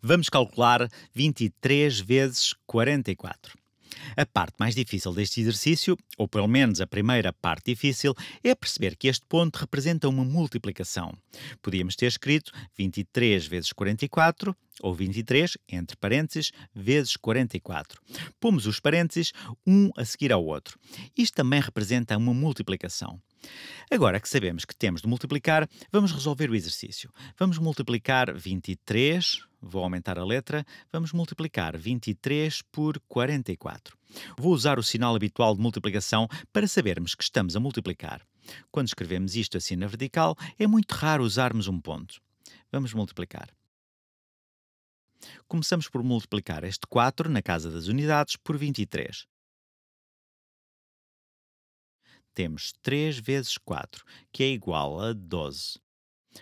Vamos calcular 23 vezes 44. A parte mais difícil deste exercício, ou pelo menos a primeira parte difícil, é perceber que este ponto representa uma multiplicação. Podíamos ter escrito 23 vezes 44 ou 23, entre parênteses, vezes 44. Pomos os parênteses um a seguir ao outro. Isto também representa uma multiplicação. Agora que sabemos que temos de multiplicar, vamos resolver o exercício. Vamos multiplicar 23, vou aumentar a letra, vamos multiplicar 23 por 44. Vou usar o sinal habitual de multiplicação para sabermos que estamos a multiplicar. Quando escrevemos isto assim na vertical, é muito raro usarmos um ponto. Vamos multiplicar. Começamos por multiplicar este 4 na casa das unidades por 23. Temos 3 vezes 4, que é igual a 12.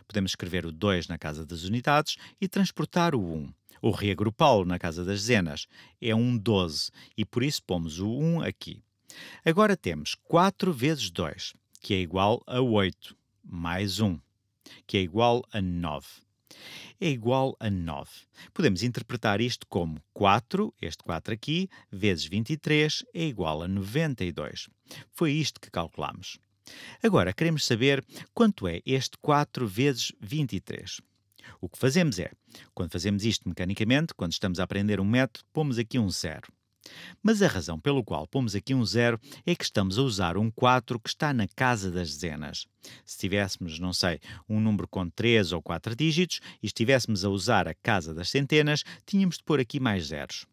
Podemos escrever o 2 na casa das unidades e transportar o 1 ou reagrupá-lo na casa das dezenas. É um 12 e por isso pomos o 1 aqui. Agora temos 4 vezes 2, que é igual a 8, mais 1, que é igual a 9 é igual a 9. Podemos interpretar isto como 4, este 4 aqui, vezes 23 é igual a 92. Foi isto que calculamos. Agora queremos saber quanto é este 4 vezes 23. O que fazemos é, quando fazemos isto mecanicamente, quando estamos a aprender um método, pomos aqui um zero. Mas a razão pelo qual pomos aqui um zero é que estamos a usar um 4 que está na casa das dezenas. Se tivéssemos, não sei, um número com 3 ou 4 dígitos e estivéssemos a usar a casa das centenas, tínhamos de pôr aqui mais zeros.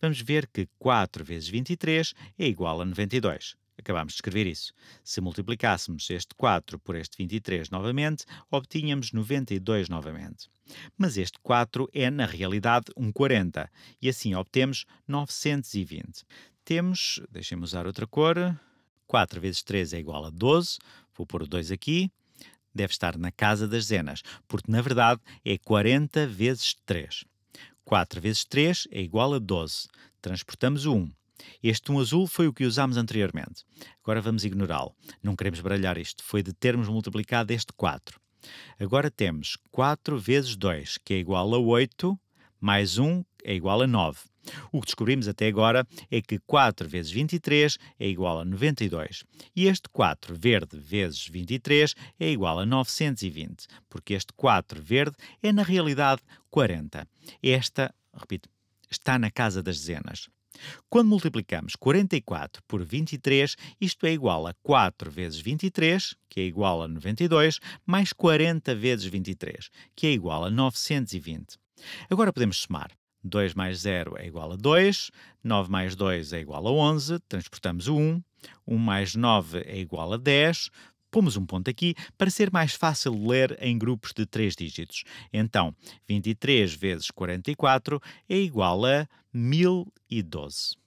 Vamos ver que 4 vezes 23 é igual a 92. Acabámos de escrever isso. Se multiplicássemos este 4 por este 23 novamente, obtínhamos 92 novamente. Mas este 4 é, na realidade, um 40, e assim obtemos 920. Temos, deixem-me usar outra cor, 4 vezes 3 é igual a 12, vou pôr o 2 aqui, deve estar na casa das dezenas, porque na verdade é 40 vezes 3. 4 vezes 3 é igual a 12. Transportamos o 1. Este tom azul foi o que usámos anteriormente. Agora vamos ignorá-lo. Não queremos baralhar isto. Foi de termos multiplicado este 4. Agora temos 4 vezes 2, que é igual a 8, mais 1 é igual a 9. O que descobrimos até agora é que 4 vezes 23 é igual a 92. E este 4 verde vezes 23 é igual a 920, porque este 4 verde é na realidade 40. Esta, repito, está na casa das dezenas. Quando multiplicamos 44 por 23, isto é igual a 4 vezes 23, que é igual a 92, mais 40 vezes 23, que é igual a 920. Agora podemos somar. 2 mais 0 é igual a 2, 9 mais 2 é igual a 11, transportamos o 1, 1 mais 9 é igual a 10, Pomos um ponto aqui para ser mais fácil ler em grupos de três dígitos. Então, 23 vezes 44 é igual a 1012.